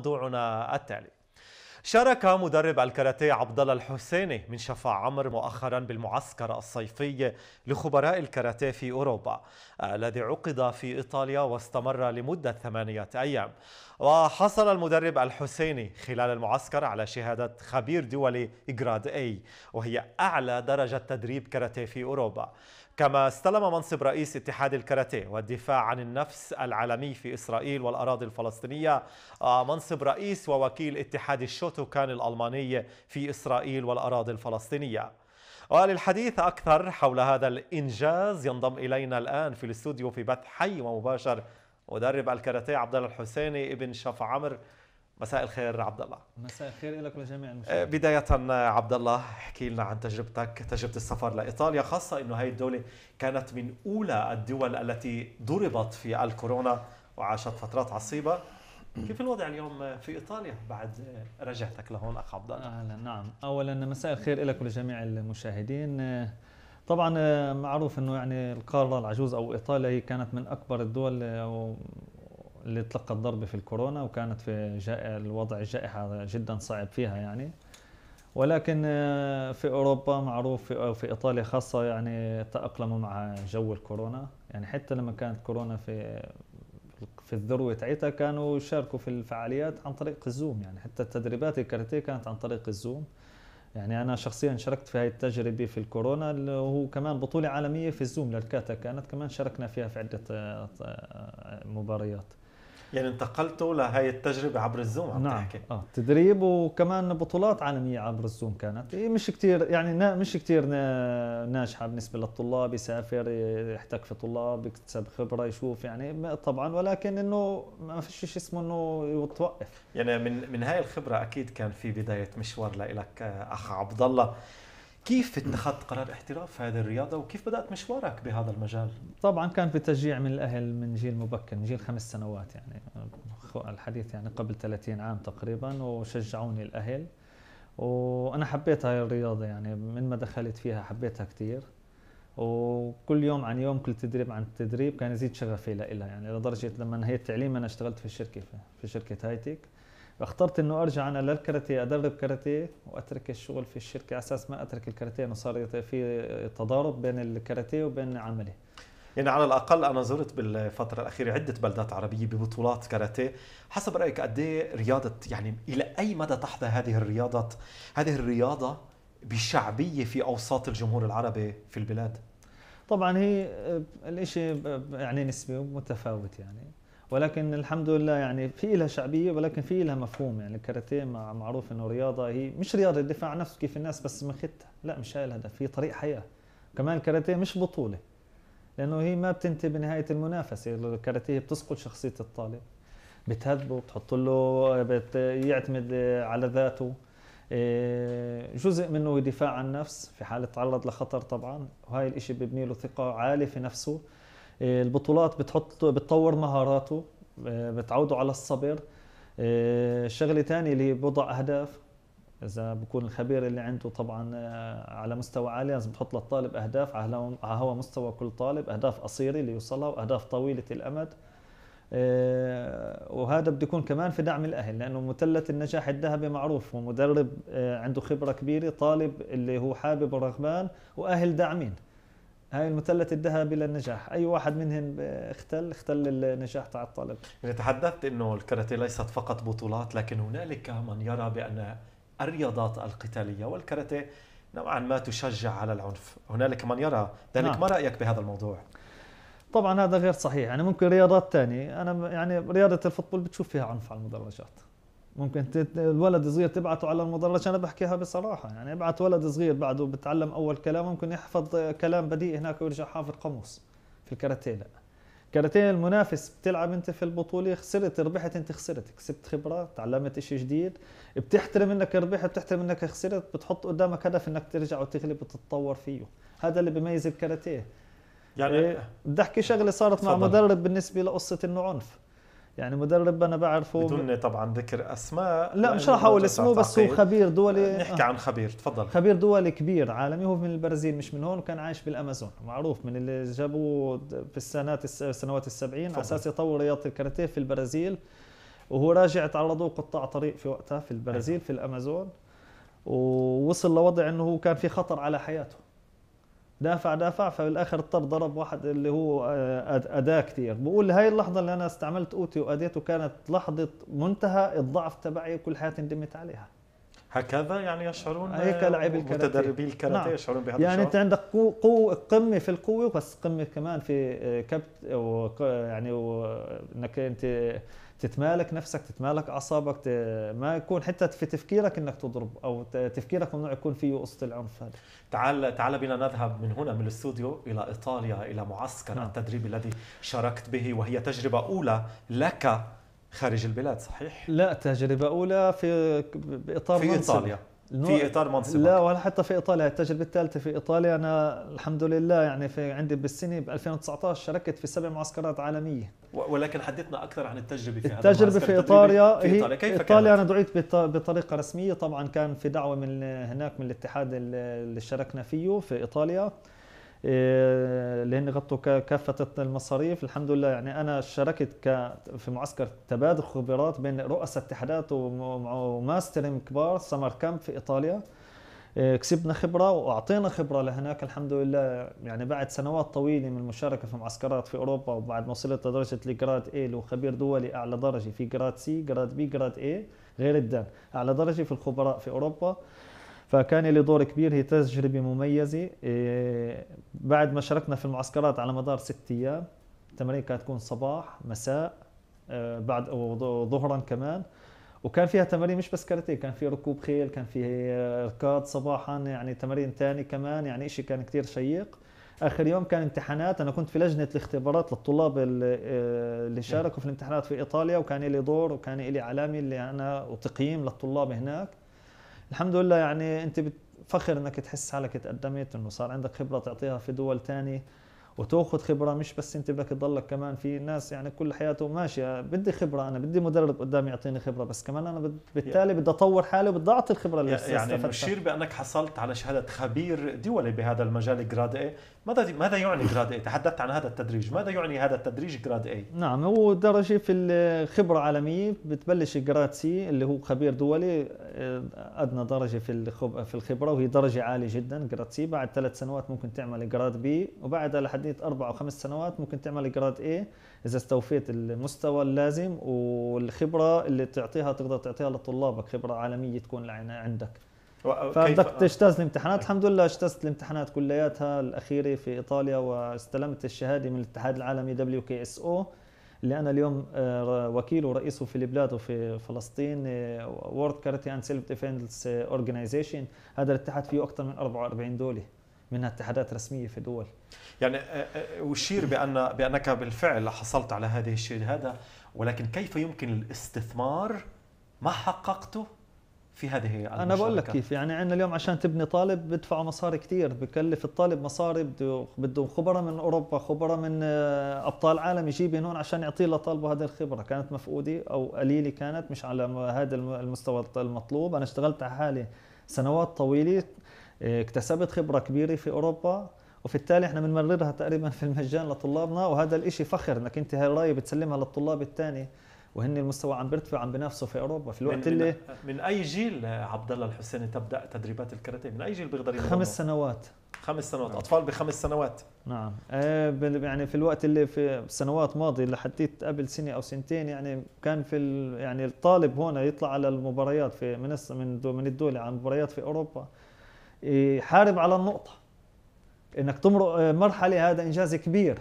موضوعنا التالي شارك مدرب الكاراتيه عبد الله الحسيني من شفا عمر مؤخرا بالمعسكر الصيفي لخبراء الكاراتيه في اوروبا الذي عقد في ايطاليا واستمر لمده ثمانيه ايام وحصل المدرب الحسيني خلال المعسكر على شهادة خبير دولي جراد اي وهي أعلى درجة تدريب كاراتيه في أوروبا كما استلم منصب رئيس اتحاد الكاراتيه والدفاع عن النفس العالمي في إسرائيل والأراضي الفلسطينية آه، منصب رئيس ووكيل اتحاد الشوتوكان الألماني في إسرائيل والأراضي الفلسطينية وللحديث أكثر حول هذا الإنجاز ينضم إلينا الآن في الاستوديو في بث حي ومباشر مدرب الكاراتيه عبد الله الحسيني ابن شفا عمر مساء الخير عبد الله مساء الخير لك ولجميع المشاهدين آه، بداية عبد الله احكي لنا عن تجربتك تجربة السفر لإيطاليا خاصة أنه هي الدولة كانت من أولى الدول التي ضربت في الكورونا وعاشت فترات عصيبة كيف الوضع اليوم في ايطاليا بعد رجعتك لهون اخ عبد الله؟ اهلا نعم، اولا مساء الخير لك ولجميع المشاهدين طبعا آه، معروف انه يعني القاره العجوز او ايطاليا هي كانت من اكبر الدول آه، اللي تلقت ضربه في الكورونا وكانت في الوضع الجائحه جدا صعب فيها يعني ولكن آه، في اوروبا معروف في, في ايطاليا خاصه يعني تاقلموا مع جو الكورونا يعني حتى لما كانت كورونا في في الذروه تاعتها كانوا يشاركوا في الفعاليات عن طريق الزوم يعني حتى التدريبات الكاراتيه كانت عن طريق الزوم يعني انا شخصيا شاركت في هذه التجربه في الكورونا اللي هو كمان بطوله عالميه في الزوم للكاتا كانت كمان شاركنا فيها في عده آه، آه، مباريات يعني انتقلتوا لهي التجربة عبر الزوم عم نعم. تحكي اه تدريب وكمان بطولات عالمية عبر الزوم كانت إيه، مش كتير يعني مش كتير ناجحة بالنسبة للطلاب يسافر يحتك في طلاب يكتسب خبرة يشوف يعني طبعا ولكن انه ما فيش شيء اسمه انه يتوقف يعني من من هاي الخبرة اكيد كان في بداية مشوار لك آه، اخ عبد الله كيف اتخذت قرار احتراف هذه الرياضه وكيف بدات مشوارك بهذا المجال؟ طبعا كان في تشجيع من الاهل من جيل مبكر من جيل خمس سنوات يعني الحديث يعني قبل 30 عام تقريبا وشجعوني الاهل وانا حبيت هاي الرياضه يعني من ما دخلت فيها حبيتها كثير وكل يوم عن يوم كل تدريب عن تدريب كان يزيد شغفي لها يعني لدرجه لما انهيت تعليم انا اشتغلت في الشركه في شركه هايتك اخترت انه ارجع انا للكاراتيه ادرب كاراتيه واترك الشغل في الشركه على اساس ما اترك الكاراتيه انه صار في تضارب بين الكاراتيه وبين عملي يعني على الاقل انا زرت بالفتره الاخيره عده بلدات عربيه ببطولات كاراتيه حسب رايك قد إيه رياضه يعني الى اي مدى تحظى هذه الرياضه هذه الرياضه بشعبيه في اوساط الجمهور العربي في البلاد طبعا هي آه، الشيء يعني نسبي ومتفاوت يعني ولكن الحمد لله يعني في لها شعبيه ولكن في لها مفهوم يعني الكاراتيه معروف انه رياضه هي مش رياضه دفاع عن نفس كيف الناس بس مخدتها لا مش هاي الهدف هي طريق حياه كمان الكاراتيه مش بطوله لانه هي ما بتنتهي بنهايه المنافسه الكاراتيه يعني بتسقط شخصيه الطالب بتهذبه بتحط له بت يعتمد على ذاته إيه، جزء منه دفاع عن النفس في حال تعرض لخطر طبعا وهي الاشي ببني له ثقه عاليه في نفسه إيه، البطولات بتحط بتطور مهاراته إيه، بتعوده على الصبر إيه، شغله ثانيه اللي بوضع اهداف اذا بكون الخبير اللي عنده طبعا آه، على مستوى عالي لازم تحط للطالب اهداف على هو مستوى كل طالب اهداف قصيره اللي يوصلها واهداف طويله الامد وهذا بده يكون كمان في دعم الاهل لانه مثلث النجاح الذهبي معروف ومدرب آه، عنده خبره كبيره طالب اللي هو حابب ورغبان واهل داعمين هاي المثلث الذهبي للنجاح اي واحد منهم اختل اختل النجاح تاع الطالب اذا تحدثت انه الكاراتيه ليست فقط بطولات لكن هنالك من يرى بان الرياضات القتاليه والكاراتيه نوعا ما تشجع على العنف هنالك من يرى ذلك نعم. ما رايك بهذا الموضوع طبعا هذا غير صحيح يعني ممكن رياضات ثانيه انا يعني رياضه الفوتبول بتشوف فيها عنف على المدرجات ممكن الولد صغير تبعته على المدرج انا بحكيها بصراحه يعني ابعت ولد صغير بعده بتعلم اول كلام ممكن يحفظ كلام بديهي هناك ويرجع حافظ قاموس في الكاراتيه لا كاراتيه المنافس بتلعب انت في البطوله خسرت ربحت انت خسرت كسبت خبره تعلمت شيء جديد بتحترم انك ربحت بتحترم انك خسرت بتحط قدامك هدف انك ترجع وتغلب وتتطور فيه هذا اللي بيميز الكاراتيه يعني إيه، بدي احكي شغله صارت مع مدرب بالنسبه لقصه انه عنف يعني مدرب انا بعرفه بدون طبعا ذكر اسماء لا مش راح اقول اسمه بس هو خبير دولي نحكي آه. عن خبير تفضل خبير دولي كبير عالمي هو من البرازيل مش من هون وكان عايش بالامازون معروف من اللي جابوه في السنوات السنوات السبعين على اساس يطور رياضه الكاراتيه في البرازيل وهو راجع تعرضوا قطاع طريق في وقتها في البرازيل أيوه. في الامازون ووصل لوضع انه هو كان في خطر على حياته دافع دافع فبالاخر اضطر ضرب واحد اللي هو آه، اداه كثير بقول هاي اللحظه اللي انا استعملت اوتي واديته كانت لحظه منتهى الضعف تبعي وكل حياتي ندمت عليها هكذا يعني يشعرون هيك آه، لاعبي الكاراتيه متدربي الكاراتيه نعم. يشعرون بهذا يعني الشعور. انت عندك قوه قمه في القوه بس قمه كمان في آه، كبت يعني انك انت تتمالك نفسك تتمالك اعصابك ما يكون حتى في تفكيرك انك تضرب او تفكيرك ممنوع يكون فيه قصه العنف هذا تعال تعال بنا نذهب من هنا من الاستوديو الى ايطاليا الى معسكر نعم. التدريب الذي شاركت به وهي تجربه اولى لك خارج البلاد صحيح؟ لا تجربة أولى في بإطار في إيطاليا في اطار منصبك لا ولا حتى في ايطاليا التجربه الثالثه في ايطاليا انا الحمد لله يعني في عندي بالسنه ب 2019 شاركت في سبع معسكرات عالميه ولكن حدثنا اكثر عن التجربه في هذا التجربه في ايطاليا في ايطاليا كيف ايطاليا كانت؟ انا دعيت بطريقه رسميه طبعا كان في دعوه من هناك من الاتحاد اللي شاركنا فيه في ايطاليا اللي إيه، هن غطوا كافه المصاريف الحمد لله يعني انا شاركت في معسكر تبادل خبرات بين رؤساء اتحادات وماسترين كبار سمر كامب في ايطاليا إيه، كسبنا خبره واعطينا خبره لهناك الحمد لله يعني بعد سنوات طويله من المشاركه في معسكرات في اوروبا وبعد ما وصلت لدرجه الجراد A وخبير دولي اعلى درجه في جراد سي جراد بي جراد A غير الدان اعلى درجه في الخبراء في اوروبا فكان لي دور كبير هي تجربة مميزة إيه، بعد ما شاركنا في المعسكرات على مدار ست أيام التمارين كانت تكون صباح مساء آه، بعد وظهرا كمان وكان فيها تمارين مش بس كاراتيه كان في ركوب خيل كان في آه، ركاد صباحا يعني تمارين ثاني كمان يعني شيء كان كثير شيق اخر يوم كان امتحانات انا كنت في لجنه الاختبارات للطلاب آه، اللي شاركوا في الامتحانات في ايطاليا وكان لي دور وكان لي علامه اللي انا وتقييم للطلاب هناك الحمد لله يعني انت بتفخر انك تحس حالك تقدمت انه صار عندك خبره تعطيها في دول ثانيه وتاخذ خبره مش بس انت بدك تضلك كمان في ناس يعني كل حياته ماشيه بدي خبره انا بدي مدرب قدامي يعطيني خبره بس كمان انا بالتالي بدي اطور حالي وبدي اعطي الخبره اللي يعني بشير بانك حصلت على شهاده خبير دولي بهذا المجال جراد ماذا ماذا يعني جراد اي؟ تحدثت عن هذا التدريج، ماذا يعني هذا التدريج جراد اي؟ نعم هو درجه في الخبره العالميه بتبلش جراد سي اللي هو خبير دولي آه، ادنى درجه في في الخبره وهي درجه عاليه جدا جراد سي بعد ثلاث سنوات ممكن تعمل جراد بي وبعدها لحديت اربع او خمس سنوات ممكن تعمل جراد اي اذا استوفيت المستوى اللازم والخبره اللي تعطيها تقدر تعطيها لطلابك خبره عالميه تكون عندك. فبدك آه. تجتاز الامتحانات الحمد لله اجتزت الامتحانات كلياتها الاخيره في ايطاليا واستلمت الشهاده من الاتحاد العالمي دبليو كي اس او اللي انا اليوم آه، وكيله ورئيسه في البلاد وفي فلسطين وورد كاراتي اند سيلف ديفنس اورجنايزيشن هذا الاتحاد فيه اكثر من 44 دوله منها اتحادات رسميه في دول يعني آه، أشير بان بانك بالفعل حصلت على هذه الشهاده ولكن كيف يمكن الاستثمار ما حققته في هذه انا بقول لك كيف يعني عندنا اليوم عشان تبني طالب بدفعوا مصاري كثير بكلف الطالب مصاري بده بده خبراء من اوروبا خبراء من آه، ابطال عالم يجيب هون عشان يعطي لطالبه هذه الخبره كانت مفقوده او قليله كانت مش على هذا المستوى المطلوب انا اشتغلت على حالي سنوات طويله آه، اكتسبت خبره كبيره في اوروبا وفي التالي احنا بنمررها تقريبا في المجان لطلابنا وهذا الإشي فخر انك انت هاي الرايه بتسلمها للطلاب الثاني وهن المستوى عم بيرتفع عم بينافسوا في اوروبا في الوقت من اللي من اي جيل عبد الله الحسيني تبدا تدريبات الكاراتيه من اي جيل بيقدر ينضم خمس سنوات خمس سنوات اطفال بخمس سنوات نعم آه، يعني في الوقت اللي في السنوات الماضيه لحديت قبل سنه او سنتين يعني كان في يعني الطالب هون يطلع على المباريات في من من من الدوله على مباريات في اوروبا يحارب على النقطه انك تمرق مرحله هذا انجاز كبير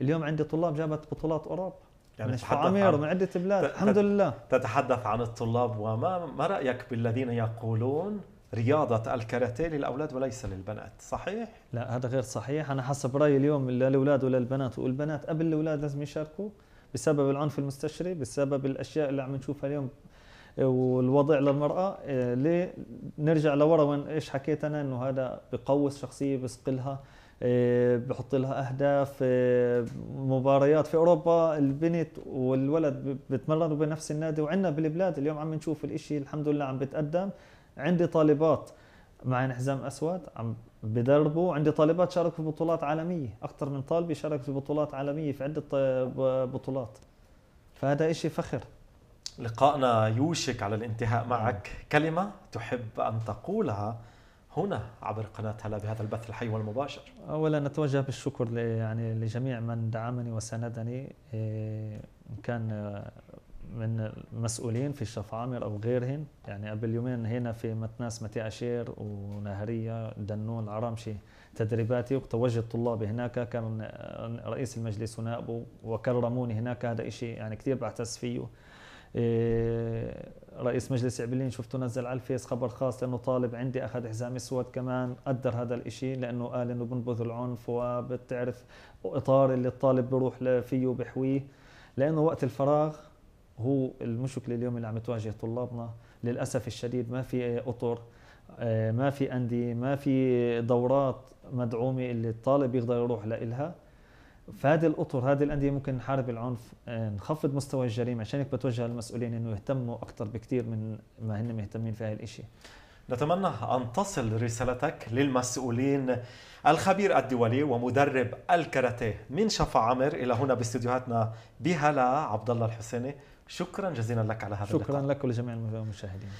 اليوم عندي طلاب جابت بطولات اوروبا يعني نشف عمير من عدة بلاد الحمد لله تتحدث عن الطلاب وما ما رأيك بالذين يقولون رياضة الكاراتيه للأولاد وليس للبنات صحيح؟ لا هذا غير صحيح أنا حسب رأيي اليوم لا للأولاد ولا للبنات والبنات قبل الأولاد لازم يشاركوا بسبب العنف المستشري بسبب الأشياء اللي عم نشوفها اليوم آه، والوضع للمرأة آه، ليه نرجع لورا وين إيش حكيت أنا إنه هذا بقوس شخصية بسقلها إيه، بحط لها اهداف إيه، مباريات في اوروبا البنت والولد بتمرنوا بنفس النادي وعندنا بالبلاد اليوم عم نشوف الاشي الحمد لله عم بتقدم عندي طالبات مع حزام اسود عم بدربوا عندي طالبات شاركوا في بطولات عالميه اكثر من طالب شارك في بطولات عالميه في عده آه، بطولات فهذا إشي فخر لقائنا يوشك على الانتهاء معك كلمه تحب ان تقولها هنا عبر قناة هلا بهذا البث الحي والمباشر أولا أتوجه بالشكر يعني لجميع من دعمني وسندني إيه، إن كان آه، من المسؤولين في عامر أو غيرهم يعني قبل يومين هنا في متناس متي أشير ونهرية دنون عرامشي تدريباتي وتوجد طلابي هناك كان آه، رئيس المجلس ونائبه وكرموني هناك هذا إشي يعني كثير بعتز فيه إيه، رئيس مجلس عبلين شفته نزل على الفيس خبر خاص لانه طالب عندي اخذ حزام اسود كمان قدر هذا الاشي لانه قال انه بنبذ العنف وبتعرف اطار اللي الطالب بروح فيه وبحويه لانه وقت الفراغ هو المشكله اليوم اللي عم تواجه طلابنا للاسف الشديد ما في اطر إيه، ما في انديه ما في دورات مدعومه اللي الطالب يقدر يروح لها فهذه الاطر هذه الانديه ممكن نحارب العنف آه، نخفض مستوى الجريمه عشان هيك بتوجه للمسؤولين انه يهتموا اكثر بكثير من ما هن مهتمين في هذا الشيء نتمنى أن تصل رسالتك للمسؤولين الخبير الدولي ومدرب الكاراتيه من شفا عامر إلى هنا باستديوهاتنا بهلا عبد الله الحسيني شكرا جزيلا لك على هذا شكرا اللقاء. لك ولجميع المشاهدين